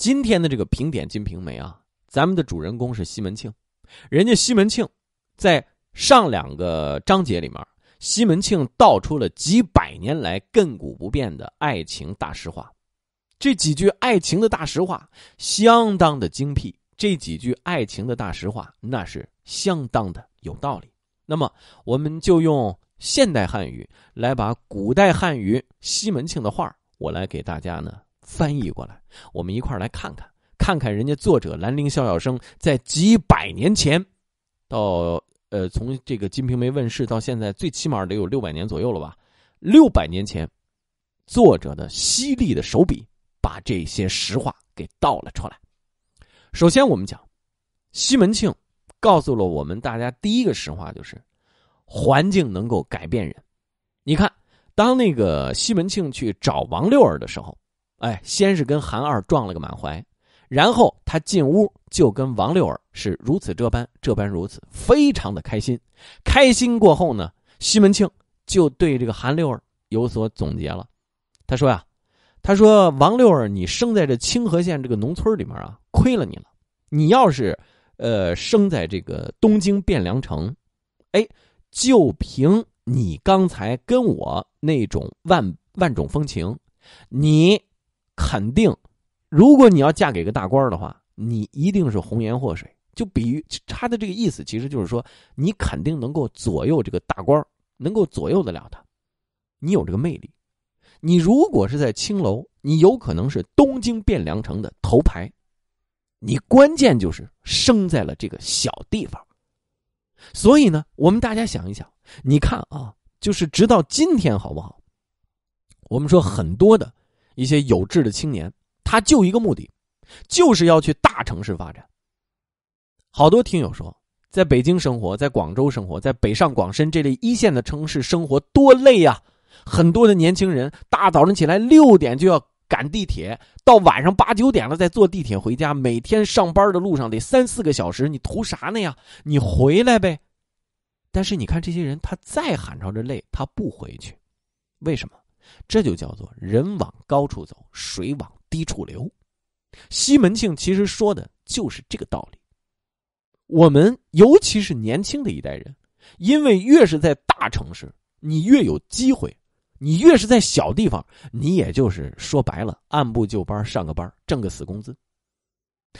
今天的这个评点《金瓶梅》啊，咱们的主人公是西门庆。人家西门庆在上两个章节里面，西门庆道出了几百年来亘古不变的爱情大实话。这几句爱情的大实话相当的精辟，这几句爱情的大实话那是相当的有道理。那么，我们就用现代汉语来把古代汉语西门庆的话，我来给大家呢。翻译过来，我们一块儿来看看，看看人家作者兰陵笑笑生在几百年前，到呃从这个《金瓶梅》问世到现在，最起码得有六百年左右了吧？六百年前，作者的犀利的手笔把这些实话给道了出来。首先，我们讲，西门庆告诉了我们大家第一个实话，就是环境能够改变人。你看，当那个西门庆去找王六儿的时候。哎，先是跟韩二撞了个满怀，然后他进屋就跟王六儿是如此这般这般如此，非常的开心。开心过后呢，西门庆就对这个韩六儿有所总结了。他说呀，他说王六儿，你生在这清河县这个农村里面啊，亏了你了。你要是，呃，生在这个东京汴梁城，哎，就凭你刚才跟我那种万万种风情，你。肯定，如果你要嫁给个大官儿的话，你一定是红颜祸水。就比喻他的这个意思，其实就是说，你肯定能够左右这个大官，能够左右得了他。你有这个魅力。你如果是在青楼，你有可能是东京汴梁城的头牌。你关键就是生在了这个小地方。所以呢，我们大家想一想，你看啊，就是直到今天，好不好？我们说很多的。一些有志的青年，他就一个目的，就是要去大城市发展。好多听友说，在北京生活，在广州生活，在北上广深这类一线的城市生活多累呀！很多的年轻人大早上起来六点就要赶地铁，到晚上八九点了再坐地铁回家，每天上班的路上得三四个小时，你图啥呢呀？你回来呗。但是你看这些人，他再吵着累，他不回去，为什么？这就叫做“人往高处走，水往低处流”。西门庆其实说的就是这个道理。我们尤其是年轻的一代人，因为越是在大城市，你越有机会；你越是在小地方，你也就是说白了，按部就班上个班，挣个死工资。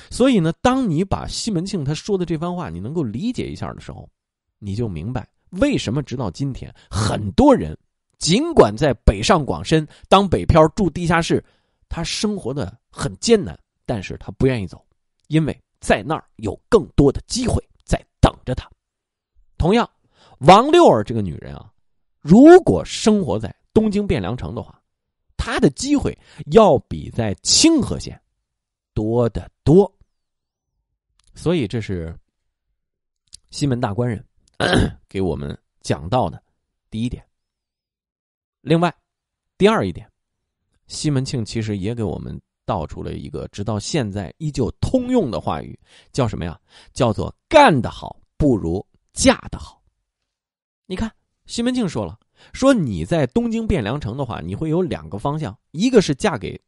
所以呢，当你把西门庆他说的这番话你能够理解一下的时候，你就明白为什么直到今天很多人。尽管在北上广深当北漂住地下室，他生活的很艰难，但是他不愿意走，因为在那儿有更多的机会在等着他。同样，王六儿这个女人啊，如果生活在东京汴梁城的话，她的机会要比在清河县多得多。所以，这是西门大官人 给我们讲到的第一点。另外，第二一点，西门庆其实也给我们道出了一个直到现在依旧通用的话语，叫什么呀？叫做“干得好不如嫁得好”。你看，西门庆说了：“说你在东京汴梁城的话，你会有两个方向，一个是嫁给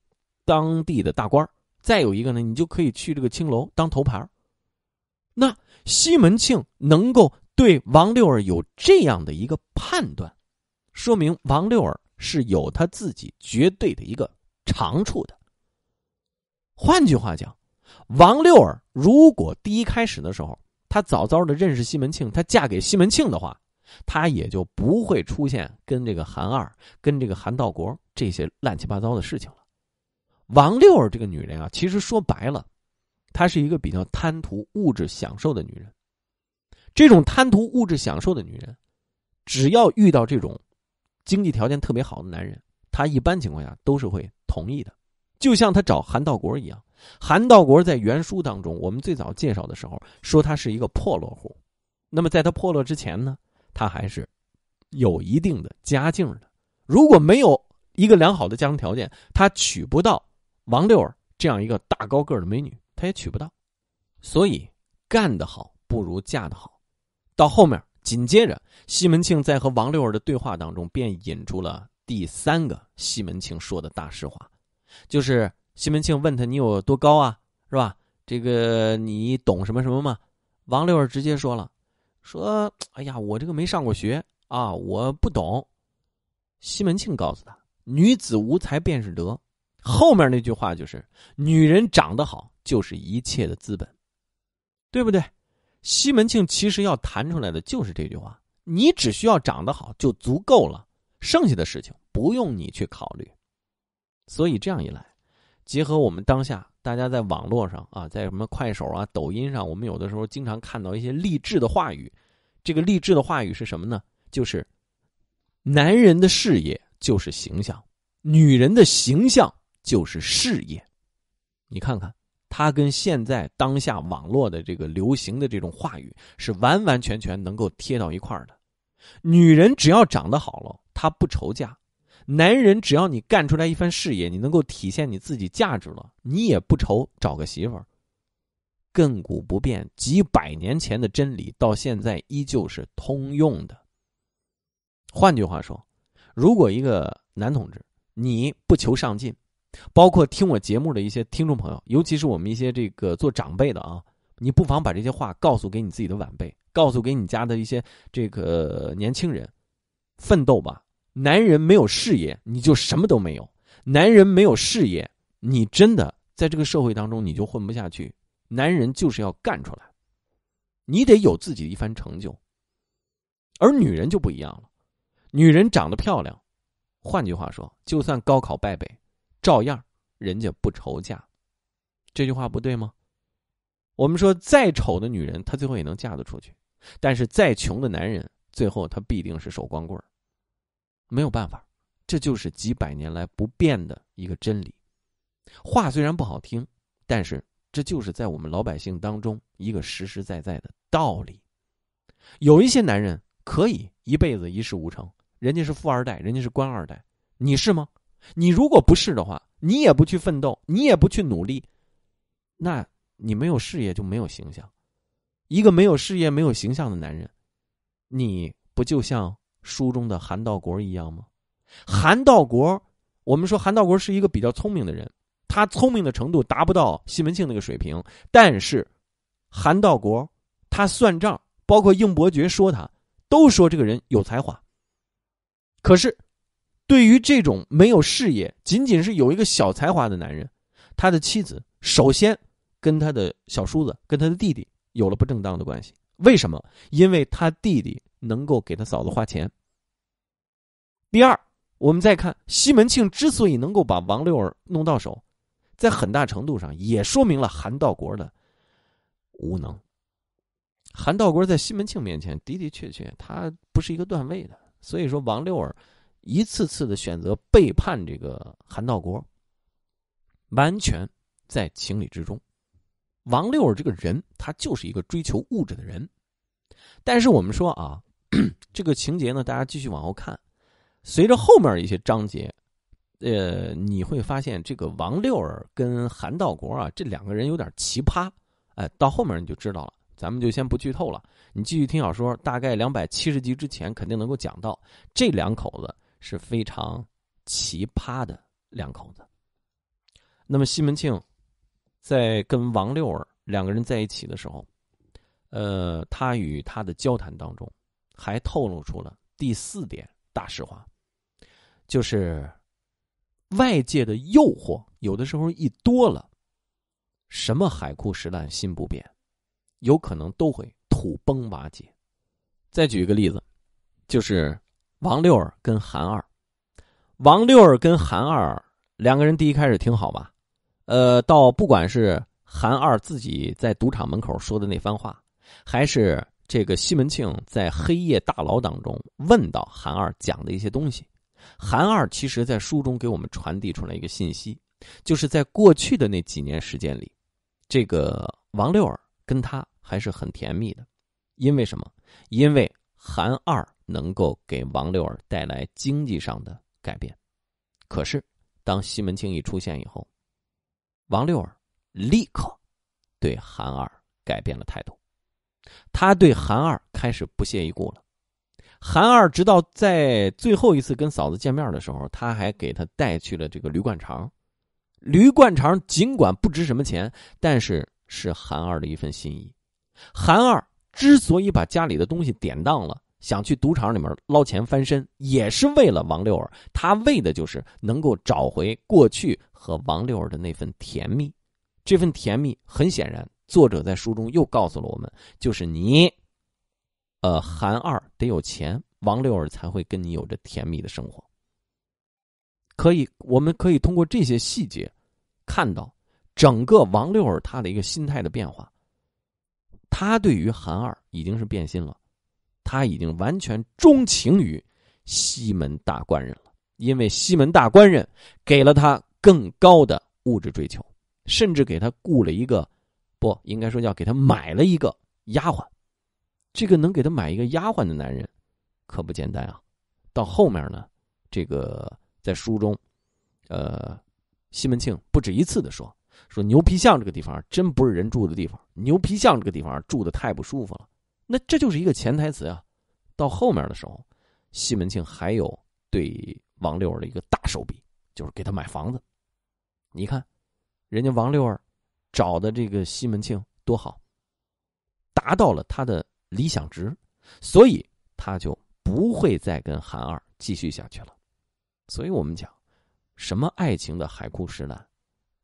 当地的大官儿，再有一个呢，你就可以去这个青楼当头牌儿。”那西门庆能够对王六儿有这样的一个判断。说明王六儿是有他自己绝对的一个长处的。换句话讲，王六儿如果第一开始的时候，她早早的认识西门庆，她嫁给西门庆的话，她也就不会出现跟这个韩二、跟这个韩道国这些乱七八糟的事情了。王六儿这个女人啊，其实说白了，她是一个比较贪图物质享受的女人。这种贪图物质享受的女人，只要遇到这种。经济条件特别好的男人，他一般情况下都是会同意的，就像他找韩道国一样。韩道国在原书当中，我们最早介绍的时候说他是一个破落户，那么在他破落之前呢，他还是有一定的家境的。如果没有一个良好的家庭条件，他娶不到王六儿这样一个大高个的美女，他也娶不到。所以，干得好不如嫁得好，到后面。紧接着，西门庆在和王六儿的对话当中，便引出了第三个西门庆说的大实话，就是西门庆问他你有多高啊，是吧？这个你懂什么什么吗？王六儿直接说了，说哎呀，我这个没上过学啊，我不懂。西门庆告诉他，女子无才便是德。后面那句话就是，女人长得好就是一切的资本，对不对？西门庆其实要谈出来的就是这句话：你只需要长得好就足够了，剩下的事情不用你去考虑。所以这样一来，结合我们当下大家在网络上啊，在什么快手啊、抖音上，我们有的时候经常看到一些励志的话语。这个励志的话语是什么呢？就是男人的事业就是形象，女人的形象就是事业。你看看。他跟现在当下网络的这个流行的这种话语是完完全全能够贴到一块儿的。女人只要长得好了，她不愁嫁；男人只要你干出来一番事业，你能够体现你自己价值了，你也不愁找个媳妇儿。亘古不变，几百年前的真理到现在依旧是通用的。换句话说，如果一个男同志你不求上进，包括听我节目的一些听众朋友，尤其是我们一些这个做长辈的啊，你不妨把这些话告诉给你自己的晚辈，告诉给你家的一些这个年轻人，奋斗吧！男人没有事业，你就什么都没有；男人没有事业，你真的在这个社会当中你就混不下去。男人就是要干出来，你得有自己一番成就。而女人就不一样了，女人长得漂亮，换句话说，就算高考败北。照样，人家不愁嫁，这句话不对吗？我们说，再丑的女人，她最后也能嫁得出去；但是，再穷的男人，最后他必定是守光棍没有办法，这就是几百年来不变的一个真理。话虽然不好听，但是这就是在我们老百姓当中一个实实在在的道理。有一些男人可以一辈子一事无成，人家是富二代，人家是官二代，你是吗？你如果不是的话，你也不去奋斗，你也不去努力，那你没有事业就没有形象。一个没有事业、没有形象的男人，你不就像书中的韩道国一样吗？韩道国，我们说韩道国是一个比较聪明的人，他聪明的程度达不到西门庆那个水平，但是韩道国他算账，包括应伯爵说他，都说这个人有才华。可是。对于这种没有事业，仅仅是有一个小才华的男人，他的妻子首先跟他的小叔子、跟他的弟弟有了不正当的关系。为什么？因为他弟弟能够给他嫂子花钱。第二，我们再看西门庆之所以能够把王六儿弄到手，在很大程度上也说明了韩道国的无能。韩道国在西门庆面前的的确确，他不是一个段位的，所以说王六儿。一次次的选择背叛这个韩道国，完全在情理之中。王六儿这个人，他就是一个追求物质的人。但是我们说啊，这个情节呢，大家继续往后看。随着后面一些章节，呃，你会发现这个王六儿跟韩道国啊，这两个人有点奇葩。哎，到后面你就知道了，咱们就先不剧透了。你继续听小说，大概两百七十集之前，肯定能够讲到这两口子。是非常奇葩的两口子。那么，西门庆在跟王六儿两个人在一起的时候，呃，他与他的交谈当中，还透露出了第四点大实话，就是外界的诱惑，有的时候一多了，什么海枯石烂心不变，有可能都会土崩瓦解。再举一个例子，就是。王六儿跟韩二，王六儿跟韩二两个人第一开始挺好吧，呃，到不管是韩二自己在赌场门口说的那番话，还是这个西门庆在黑夜大牢当中问到韩二讲的一些东西，韩二其实在书中给我们传递出来一个信息，就是在过去的那几年时间里，这个王六儿跟他还是很甜蜜的，因为什么？因为韩二。能够给王六儿带来经济上的改变，可是当西门庆一出现以后，王六儿立刻对韩二改变了态度，他对韩二开始不屑一顾了。韩二直到在最后一次跟嫂子见面的时候，他还给他带去了这个驴灌肠。驴灌肠尽管不值什么钱，但是是韩二的一份心意。韩二之所以把家里的东西典当了。想去赌场里面捞钱翻身，也是为了王六儿。他为的就是能够找回过去和王六儿的那份甜蜜。这份甜蜜，很显然，作者在书中又告诉了我们，就是你，呃，韩二得有钱，王六儿才会跟你有着甜蜜的生活。可以，我们可以通过这些细节，看到整个王六儿他的一个心态的变化。他对于韩二已经是变心了。他已经完全钟情于西门大官人了，因为西门大官人给了他更高的物质追求，甚至给他雇了一个，不应该说叫给他买了一个丫鬟。这个能给他买一个丫鬟的男人，可不简单啊！到后面呢，这个在书中，呃，西门庆不止一次的说说牛皮巷这个地方真不是人住的地方，牛皮巷这个地方住的太不舒服了。那这就是一个潜台词啊！到后面的时候，西门庆还有对王六儿的一个大手笔，就是给他买房子。你看，人家王六儿找的这个西门庆多好，达到了他的理想值，所以他就不会再跟韩二继续下去了。所以我们讲，什么爱情的海枯石烂，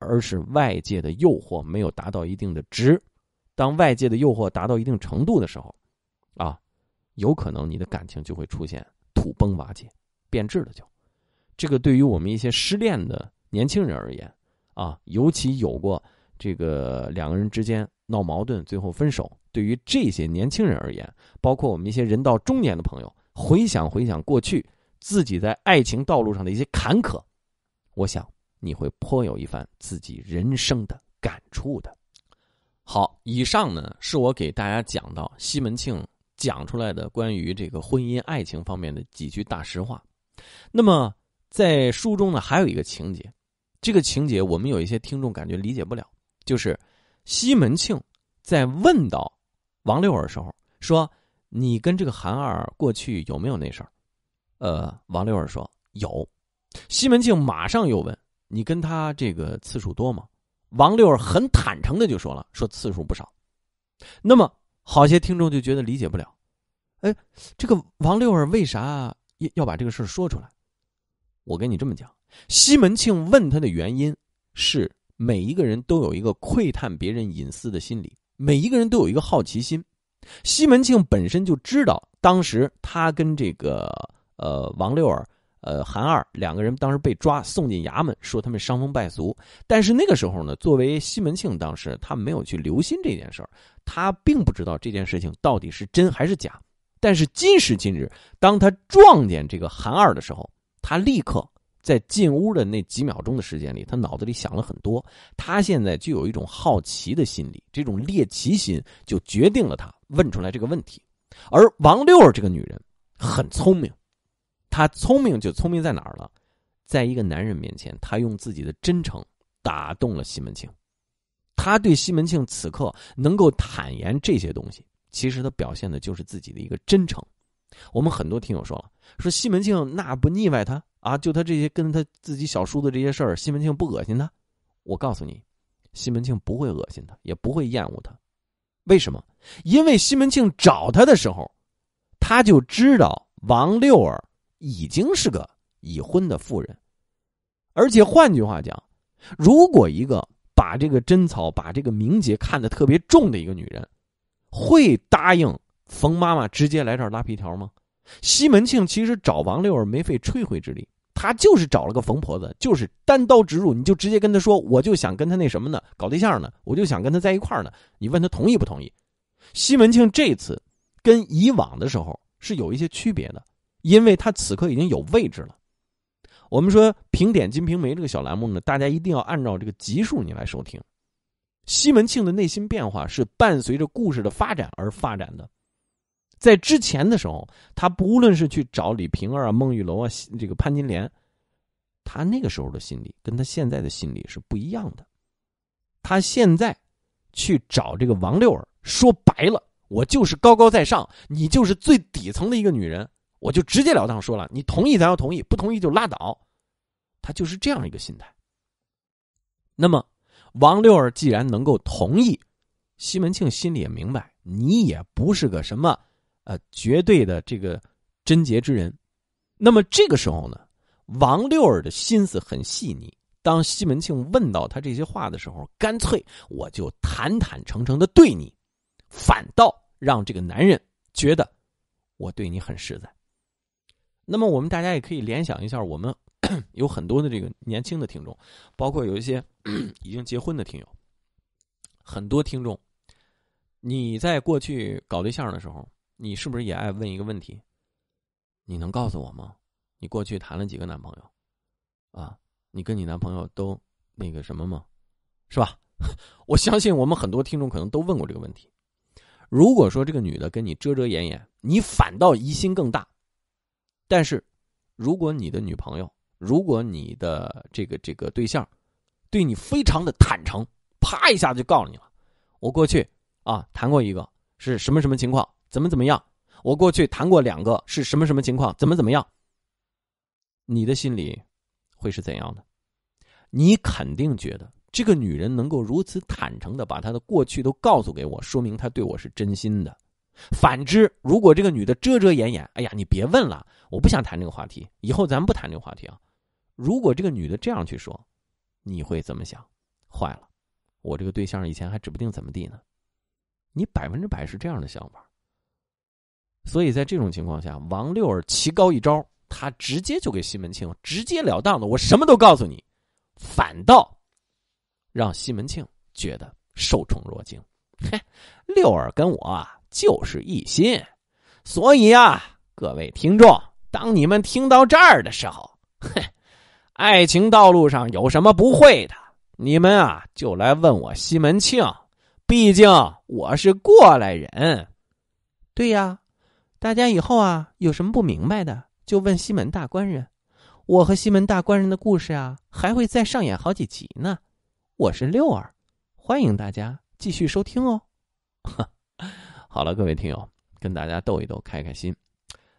而是外界的诱惑没有达到一定的值。当外界的诱惑达到一定程度的时候，啊，有可能你的感情就会出现土崩瓦解、变质了。就这个，对于我们一些失恋的年轻人而言，啊，尤其有过这个两个人之间闹矛盾、最后分手，对于这些年轻人而言，包括我们一些人到中年的朋友，回想回想过去自己在爱情道路上的一些坎坷，我想你会颇有一番自己人生的感触的。好，以上呢是我给大家讲到西门庆讲出来的关于这个婚姻爱情方面的几句大实话。那么在书中呢还有一个情节，这个情节我们有一些听众感觉理解不了，就是西门庆在问到王六儿时候说：“你跟这个韩二过去有没有那事儿？”呃，王六儿说有，西门庆马上又问：“你跟他这个次数多吗？”王六儿很坦诚的就说了，说次数不少。那么好些听众就觉得理解不了，哎，这个王六儿为啥要要把这个事说出来？我跟你这么讲，西门庆问他的原因是每一个人都有一个窥探别人隐私的心理，每一个人都有一个好奇心。西门庆本身就知道，当时他跟这个呃王六儿。呃，韩二两个人当时被抓，送进衙门，说他们伤风败俗。但是那个时候呢，作为西门庆，当时他没有去留心这件事儿，他并不知道这件事情到底是真还是假。但是今时今日，当他撞见这个韩二的时候，他立刻在进屋的那几秒钟的时间里，他脑子里想了很多。他现在就有一种好奇的心理，这种猎奇心就决定了他问出来这个问题。而王六儿这个女人很聪明。他聪明就聪明在哪儿了？在一个男人面前，他用自己的真诚打动了西门庆。他对西门庆此刻能够坦言这些东西，其实他表现的就是自己的一个真诚。我们很多听友说了，说西门庆那不腻歪他啊，就他这些跟他自己小叔子这些事儿，西门庆不恶心他。我告诉你，西门庆不会恶心他，也不会厌恶他。为什么？因为西门庆找他的时候，他就知道王六儿。已经是个已婚的妇人，而且换句话讲，如果一个把这个贞操、把这个名节看得特别重的一个女人，会答应冯妈妈直接来这儿拉皮条吗？西门庆其实找王六儿没费吹灰之力，他就是找了个冯婆子，就是单刀直入，你就直接跟他说，我就想跟他那什么呢，搞对象呢，我就想跟他在一块儿呢，你问他同意不同意？西门庆这次跟以往的时候是有一些区别的。因为他此刻已经有位置了。我们说评点《金瓶梅》这个小栏目呢，大家一定要按照这个集数你来收听。西门庆的内心变化是伴随着故事的发展而发展的。在之前的时候，他不论是去找李瓶儿啊、孟玉楼啊、这个潘金莲，他那个时候的心理跟他现在的心理是不一样的。他现在去找这个王六儿，说白了，我就是高高在上，你就是最底层的一个女人。我就直截了当说了：“你同意，咱要同意；不同意，就拉倒。”他就是这样一个心态。那么，王六儿既然能够同意，西门庆心里也明白，你也不是个什么呃绝对的这个贞洁之人。那么这个时候呢，王六儿的心思很细腻。当西门庆问到他这些话的时候，干脆我就坦坦诚诚的对你，反倒让这个男人觉得我对你很实在。那么，我们大家也可以联想一下，我们 有很多的这个年轻的听众，包括有一些 已经结婚的听友，很多听众，你在过去搞对象的时候，你是不是也爱问一个问题？你能告诉我吗？你过去谈了几个男朋友？啊，你跟你男朋友都那个什么吗？是吧？我相信我们很多听众可能都问过这个问题。如果说这个女的跟你遮遮掩掩，你反倒疑心更大。但是，如果你的女朋友，如果你的这个这个对象，对你非常的坦诚，啪一下就告诉你了，我过去啊谈过一个是什么什么情况，怎么怎么样，我过去谈过两个是什么什么情况，怎么怎么样，你的心里会是怎样的？你肯定觉得这个女人能够如此坦诚的把她的过去都告诉给我，说明她对我是真心的。反之，如果这个女的遮遮掩掩，哎呀，你别问了。我不想谈这个话题，以后咱们不谈这个话题啊。如果这个女的这样去说，你会怎么想？坏了，我这个对象以前还指不定怎么地呢。你百分之百是这样的想法。所以在这种情况下，王六儿棋高一招，他直接就给西门庆直截了当的，我什么都告诉你，反倒让西门庆觉得受宠若惊。嘿，六儿跟我就是一心，所以啊，各位听众。当你们听到这儿的时候，哼，爱情道路上有什么不会的，你们啊就来问我西门庆，毕竟我是过来人。对呀，大家以后啊有什么不明白的，就问西门大官人。我和西门大官人的故事啊，还会再上演好几集呢。我是六儿，欢迎大家继续收听哦。好了，各位听友，跟大家逗一逗，开开心。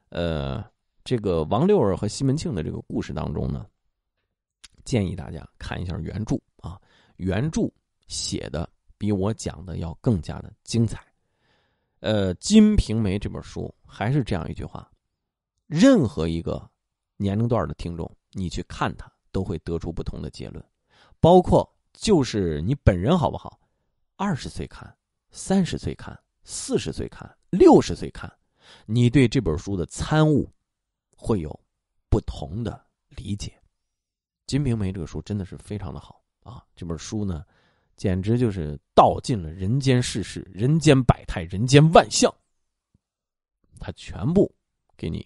呃。这个王六儿和西门庆的这个故事当中呢，建议大家看一下原著啊，原著写的比我讲的要更加的精彩。呃，《金瓶梅》这本书还是这样一句话：任何一个年龄段的听众，你去看它，都会得出不同的结论。包括就是你本人好不好？二十岁看，三十岁看，四十岁看，六十岁看，你对这本书的参悟。会有不同的理解，《金瓶梅》这个书真的是非常的好啊！这本书呢，简直就是道尽了人间世事、人间百态、人间万象，它全部给你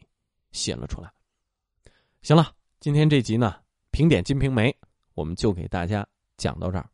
写了出来。行了，今天这集呢，评点《金瓶梅》，我们就给大家讲到这儿。